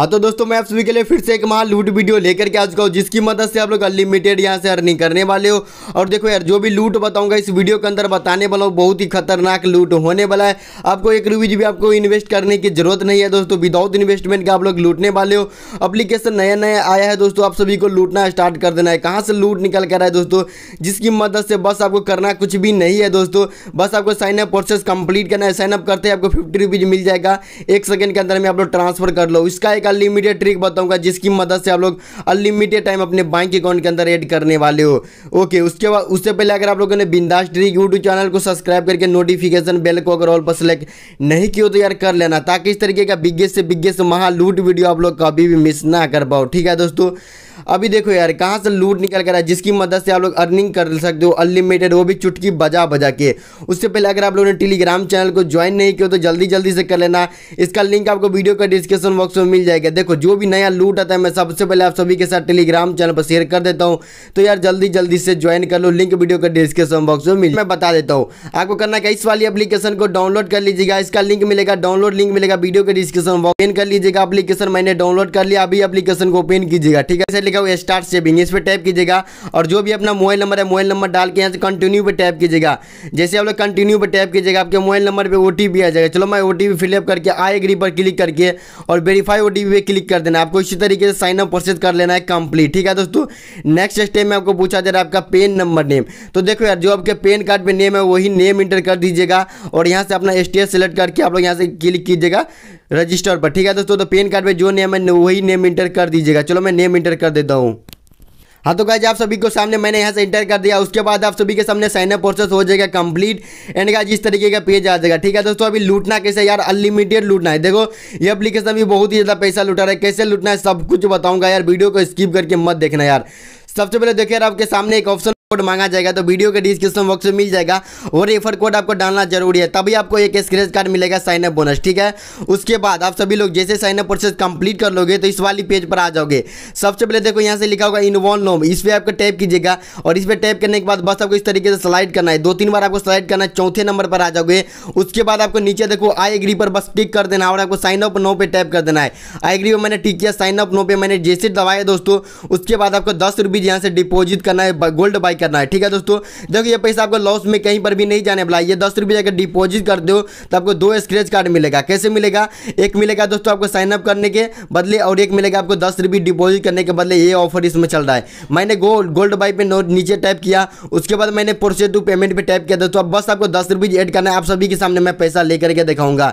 हाँ तो दोस्तों मैं आप सभी के लिए फिर से एक महा लूट वीडियो लेकर के आ चुका हूँ जिसकी मदद से आप लोग अनलिमिटेड यहाँ से अर्निंग करने वाले हो और देखो यार जो भी लूट बताऊंगा इस वीडियो के अंदर बताने वाला हूँ बहुत ही खतरनाक लूट होने वाला है आपको एक रुपीज भी आपको इन्वेस्ट करने की जरूरत नहीं है दोस्तों विदाउट इन्वेस्टमेंट के आप लोग लूटने वाले हो अप्लीकेशन नया नया आया है दोस्तों आप सभी को लूटना स्टार्ट कर देना है कहाँ से लूट निकल कर है दोस्तों जिसकी मदद से बस आपको करना कुछ भी नहीं है दोस्तों बस आपको साइनअप प्रोसेस कंप्लीट करना है साइनअप करते ही आपको फिफ्टी रुपीज़ मिल जाएगा एक सेकेंड के अंदर में आप लोग ट्रांसफर कर लो इसका एक अनलिमिटेड ट्रिक बताऊंगा जिसकी मदद से आप लोग अनलिमिटेड टाइम अपने बैंक अकाउंट के अंदर ऐड करने वाले हो ओके उसके बाद उससे पहले अगर आप लोगों ने बिंदास ट्रिक यूट्यूब चैनल को सब्सक्राइब करके नोटिफिकेशन बेल को अगर ऑल पर सेलेक्ट नहीं किया तो यार कर लेना ताकि इस तरीके का बिग्गेस्ट से बिग्गेस्ट महा लूट वीडियो आप लोग कभी भी मिस ना कर पाओ ठीक है दोस्तों अभी देखो यार कहाँ से लूट निकल कर रहा है जिसकी मदद से आप लोग अर्निंग कर सकते हो अनलिमिटेड वो भी चुटकी बजा बजा के उससे पहले अगर आप लोगों ने टेलीग्राम चैनल को ज्वाइन नहीं किया तो जल्दी जल्दी से कर लेना इसका लिंक आपको वीडियो का डिस्क्रिप्शन बॉक्स में मिल जाएगा देखो जो भी नया लूट आता है मैं सबसे पहले आप सभी के साथ टेलीग्राम चैनल पर शेयर कर देता हूँ तो यार जल्दी जल्दी से ज्वाइन कर लो लिंक वीडियो का डिस्क्रिप्शन बॉक्स में मिल मैं बता देता हूँ आपको करना क्या इस वाली अपलीकेशन को डाउनलोड कर लीजिएगा इसका लिंक मिलेगा डाउनलोड लिंक मिलेगा वीडियो का डिस्क्रिप्शन बॉक्स कर लीजिएगा अपलीकेशन मैंने डाउनलोड कर लिया अभी अपलीकेशन को ओपन कीजिएगा ठीक है लिखा हुआ स्टार्ट सेविंग इस पर टैप कीजिएगा और जो भी अपना मोबाइल नंबर है मोबाइल नंबर डाल के यहाँ से कंटिन्यू पर टैप कीजिएगा जैसे आप लोग कंटिन्यू पर टैप कीजिएगा आपके मोबाइल नंबर पर ओ आ जाएगा चलो मैं ओ टी फिलअप करके आई एग्री पर क्लिक करके और वेरीफाई ओ टी पे क्लिक कर देना आपको इसी तरीके से साइनअप प्रोसेस कर लेना है कंप्लीट ठीक है दोस्तों नेक्स्ट स्टेप में आपको पूछा जा रहा है आपका पेन नंबर नेम तो देखो यार जो आपके पेन कार्ड पे नेम है वही नेम इंटर कर दीजिएगा और यहाँ से अपना स्टेट सेलेक्ट करके आप लोग यहाँ से क्लिक कीजिएगा रजिस्टर पर ठीक है दोस्तों तो पेन कार्ड पे जो नेम है वही नेम इंटर कर दीजिएगा चलो मैं नेम इंटर कर दे देता हूँ हाँ तो गाइज आप सभी को सामने मैंने यहाँ से इंटर कर दिया उसके बाद आप सभी के सामने साइन अप प्रोसेस हो जाएगा कंप्लीट एंड गाइज इस तरीके का पेज आ जाएगा ठीक है दोस्तों अभी लूटना कैसे यार अनलिमिटेड लूटना है देखो ये एप्लीकेशन भी बहुत ही ज़्यादा पैसा लूटा रहा है कैसे लूटना है सब कुछ बताऊँगा यार वीडियो को स्किप करके मत देखना यार सबसे पहले देखिए यार आपके सामने एक ऑप्शन कोड मांगा जाएगा तो वीडियो के डिस्क्रिप्शन बॉक्स में मिल जाएगा वो रेफर कोड आपको डालना जरूरी है तभी आपको एक स्क्रेच कार्ड मिलेगा साइन अप बोनस ठीक है उसके बाद आप सभी लोग जैसे साइन अप प्रोसेस कंप्लीट कर लोगे तो इस वाली पेज पर आ जाओगे सबसे पहले देखो यहाँ से लिखा होगा इन वन नोम इस पर आपको टैप कीजिएगा और इस पर टैप करने के बाद बस आपको इस तरीके से स्लाइड करना है दो तीन बार आपको स्लाइड करना है चौथे नंबर पर आ जाओगे उसके बाद आपको नीचे देखो आई एग्री पर बस टिक कर देना और आपको साइन अप नो पे टैप कर देना है आई एग्री पर मैंने टिक किया साइन अप नो पे मैंने जैसे दबाया दोस्तों उसके बाद आपको दस रुपीज़ यहाँ से डिपोजिट करना है गोल्ड बाइक करना है ठीक है दोस्तों देखो ये पैसा आपको लॉस में कहीं पर भी नहीं जाने वाला ये दस रुपये अगर डिपोजिट कर दो तो आपको दो स्क्रेच कार्ड मिलेगा कैसे मिलेगा एक मिलेगा दोस्तों आपको साइनअप करने के बदले और एक मिलेगा आपको दस रुपये डिपॉजिट करने के बदले ये ऑफर इसमें चल रहा है मैंने गोल्ड गोल्ड बाई पे नीचे टाइप किया उसके बाद मैंने प्रोसेस टू पेमेंट पर टाइप किया दोस्तों अब बस आपको दस रुपये करना है आप सभी के सामने मैं पैसा लेकर के दिखाऊंगा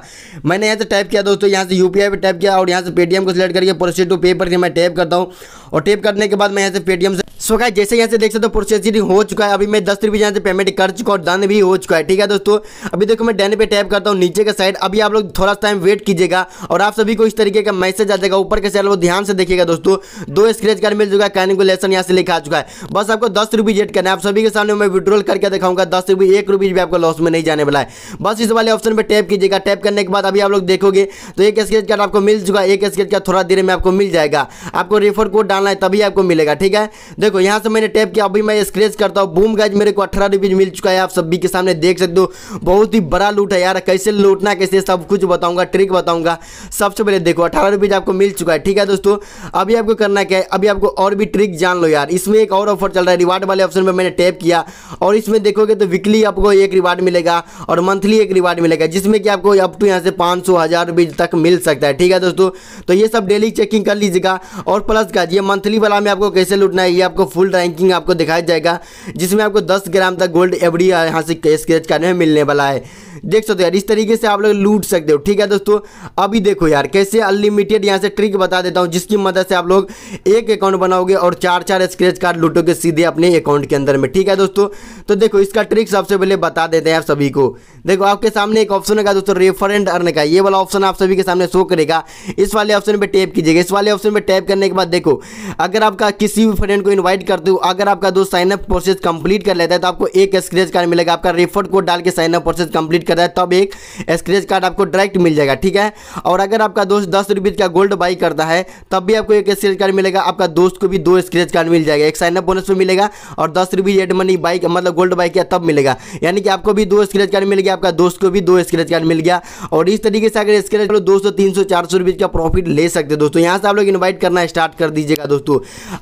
मैंने यहाँ से टाइप किया दोस्तों यहाँ से यू पे टाइप किया और यहाँ से पेटीएम को सिलेक्ट करके प्रोसेस टू पे पर मैं टाइप करता हूँ और टाइप करने के बाद मैं यहाँ से पेटीएम से सो so जैसे यहाँ से देख सकते हो प्रोसेस ऑलरेडी हो चुका है अभी मैं दस रुपये यहाँ से पेमेंट कर चुका और डन भी हो चुका है ठीक है दोस्तों अभी देखो मैं डन पे टैप करता हूँ नीचे का साइड अभी आप लोग थोड़ा टाइम वेट कीजिएगा और आप सभी को इस तरीके का मैसेज आ जाएगा ऊपर के साइड वो ध्यान से देखिएगा दोस्तों दो स्क्रेच कार्ड मिल चुका है लेसन यहाँ से लिखा चुका है बस आपको दस रुपये करना है आप सभी के सामने मैं विड्रॉल करके दिखाऊंगा दस रुपये एक रुपये भी आपको लॉस में नहीं जाने वाला है बस इस वाले ऑप्शन पर टैप कीजिएगा टैप करने के बाद अभी आप लोग देखोगे तो एक स्क्रेच कार्ड आपको मिल चुका है एक स्क्रेच कार्ड थोड़ा देर में आपको मिल जाएगा आपको रेफर कोड डालना है तभी आपको मिलेगा ठीक है देखो यहाँ से मैंने टैप किया अभी मैं स्क्रेच एवरेज करता हूँ बूम गाइज मेरे को अठारह रुपीज मिल चुका है आप सभी के सामने देख सकते हो बहुत ही बड़ा लूट है यार कैसे लूटना कैसे सब कुछ बताऊंगा ट्रिक बताऊंगा सबसे पहले देखो अठारह रुपीज आपको मिल चुका है ठीक है दोस्तों अभी आपको करना क्या है अभी आपको और भी ट्रिक जान लो यार इसमें एक और ऑफर चल रहा है रिवार्ड वाले ऑप्शन में मैंने टैप किया और इसमें देखोगे तो वीकली आपको एक रिवार्ड मिलेगा और मंथली एक रिवार्ड मिलेगा जिसमें कि आपको अप टू यहाँ से पाँच सौ हज़ार रुपये तक मिल सकता है ठीक है दोस्तों तो ये सब डेली चेकिंग कर लीजिएगा और प्लस का ये मंथली वाला में आपको कैसे लूटना है ये आपको फुल रैंकिंग आपको दिखाया जाएगा जिसमें आपको दस ग्राम तक गोल्ड एवरी यहाँ से स्क्रेच करने में मिलने वाला है देख सकते हो यार इस तरीके से आप लोग लूट सकते हो ठीक है दोस्तों अभी देखो यार कैसे अनलिमिटेड यहाँ से ट्रिक बता देता हूँ जिसकी मदद से आप लोग एक अकाउंट बनाओगे और चार चार स्क्रेच कार्ड लूटोगे सीधे अपने अकाउंट के अंदर में ठीक है दोस्तों तो देखो इसका ट्रिक सबसे पहले बता देते हैं आप सभी को देखो आपके सामने एक ऑप्शन होगा दोस्तों रेफरेंट अर्न का ये वाला ऑप्शन आप सभी के सामने शो करेगा इस वाले ऑप्शन पर टैप कीजिएगा इस वाले ऑप्शन पर टैप करने के बाद देखो अगर आपका किसी भी फ्रेंड को इन्वाइट करते हो अगर आपका दोस्त साइनअप प्रोसेस कंप्लीट कर लेता है तो आपको एक स्क्रेच कार्ड मिलेगा आपका रेफर कोड डाल के साइनअप प्रोसेस कंप्लीट कर रहा है तब एक स्क्रेच कार्ड आपको डायरेक्ट मिल जाएगा ठीक है और अगर आपका दोस्त दस रुपये का गोल्ड बाई करता है तब भी आपको एक स्क्रेच कार्ड मिलेगा आपका दोस्त को भी दो स्क्रेच कार्ड मिल जाएगा एक साइनअप बोनस में मिलेगा और दस रुपये रेड मनी बाइक मतलब गोल्ड बाइक किया तब मिलेगा यानी कि आपको भी दो स्क्रेच कार्ड मिल गया आपका दोस्त को भी दो स्क्रेच कार्ड मिल गया और इस तरीके से अगर स्क्रेच करो दो सौ तीन सौ चार सौ रुपये का प्रॉफिट ले सकते हैं दोस्तों यहाँ से आप लोग इन्वाइट करना स्टार्ट कर दीजिएगा दोस्तों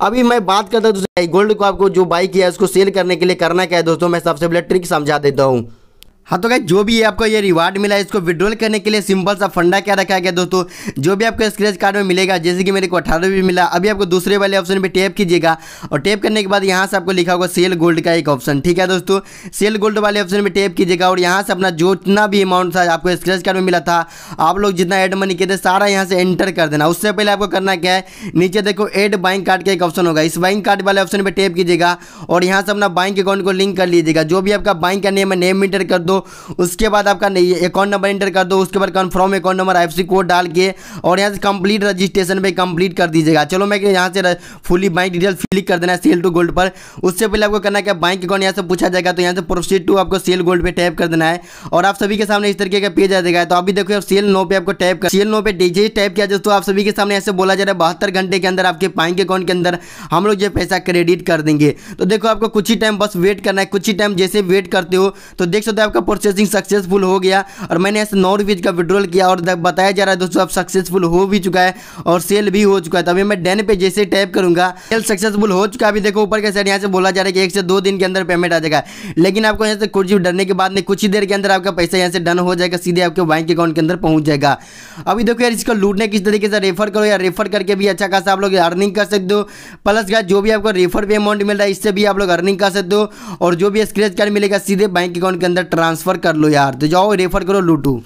अभी मैं बात करता हूँ गोल्ड तो को आपको जो बाई किया है उसको सेल करने के लिए करना क्या है दोस्तों मैं सबसे पहले ट्रिक समझा देता हूँ हाँ तो गाइज जो भी है आपको ये रिवार्ड मिला है इसको विड्रॉल करने के लिए सिंपल सा फंडा क्या रखा गया दोस्तों जो भी आपको स्क्रेच कार्ड में मिलेगा जैसे कि मेरे को अठारह भी मिला अभी आपको दूसरे वाले ऑप्शन पे टैप कीजिएगा और टैप करने के बाद यहाँ से आपको लिखा होगा सेल गोल्ड का एक ऑप्शन ठीक है दोस्तों सेल गोल्ड वाले ऑप्शन पर टैप कीजिएगा और यहाँ से अपना जो जितना भी अमाउंट था आपको स्क्रेच कार्ड में मिला था आप लोग जितना एड मनी किए थे सारा यहाँ से एंटर कर देना उससे पहले आपको करना क्या है नीचे देखो एड बाइंग कार्ड का एक ऑप्शन होगा इस बाइंग कार्ड वाले ऑप्शन पर टैप कीजिएगा और यहाँ से अपना बैंक अकाउंट को लिंक कर लीजिएगा जो भी आपका बैंक का नेम है नेम इंटर कर दो दो उसके बाद आपका नहीं अकाउंट नंबर इंटर कर दो उसके बाद confirm account number I code डाल के और यहाँ से कंप्लीट रजिस्ट्रेशन पर कंप्लीट कर दीजिएगा चलो मैं यहाँ से फुली बाइक डिटेल फिल कर देना सेल टू गोल्ड पर उससे पहले आपको करना क्या बाइक अकाउंट यहाँ से पूछा जाएगा तो यहाँ से प्रोसीड टू आपको सेल गोल्ड पर टैप कर देना है और आप सभी के सामने इस तरीके का पेज आ जाएगा तो अभी देखो सेल नो पे आपको टैप कर सेल नो पे डीजे टैप किया दोस्तों आप सभी के सामने ऐसे बोला जा रहा है बहत्तर घंटे के अंदर आपके बैंक अकाउंट के अंदर हम लोग जो पैसा क्रेडिट कर देंगे तो देखो आपको कुछ ही टाइम बस वेट करना है कुछ ही टाइम जैसे वेट करते हो तो देख सकते हो आपका प्रोसेसिंग सक्सेसफुल हो गया और मैंने ऐसे नौ रुपीज़ का विड्रॉल किया और बताया जा रहा है दोस्तों अब सक्सेसफुल हो भी चुका है और सेल भी हो चुका है तभी मैं डेन पे जैसे टैप करूंगा सेल सक्सेसफुल हो चुका है अभी देखो ऊपर के साइड यहाँ से बोला जा रहा है कि एक से दो दिन के अंदर पेमेंट आ जाएगा लेकिन आपको यहाँ से कुछ डरने के बाद में कुछ ही देर के अंदर आपका पैसा यहाँ से डन हो जाएगा सीधे आपके बैंक अकाउंट के अंदर पहुंच जाएगा अभी देखो यार इसको लूटने किस तरीके से रेफर करो या रेफर करके भी अच्छा खासा आप लोग अर्निंग कर सकते हो प्लस का जो भी आपको रेफर पे अमाउंट मिल रहा है इससे भी आप लोग अर्निंग कर सकते हो और जो भी स्क्रेच कार्ड मिलेगा सीधे बैंक अकाउंट के अंदर ट्रांसफर ट्रांसफ़र कर लो यार तो जाओ रेफर करो लूटू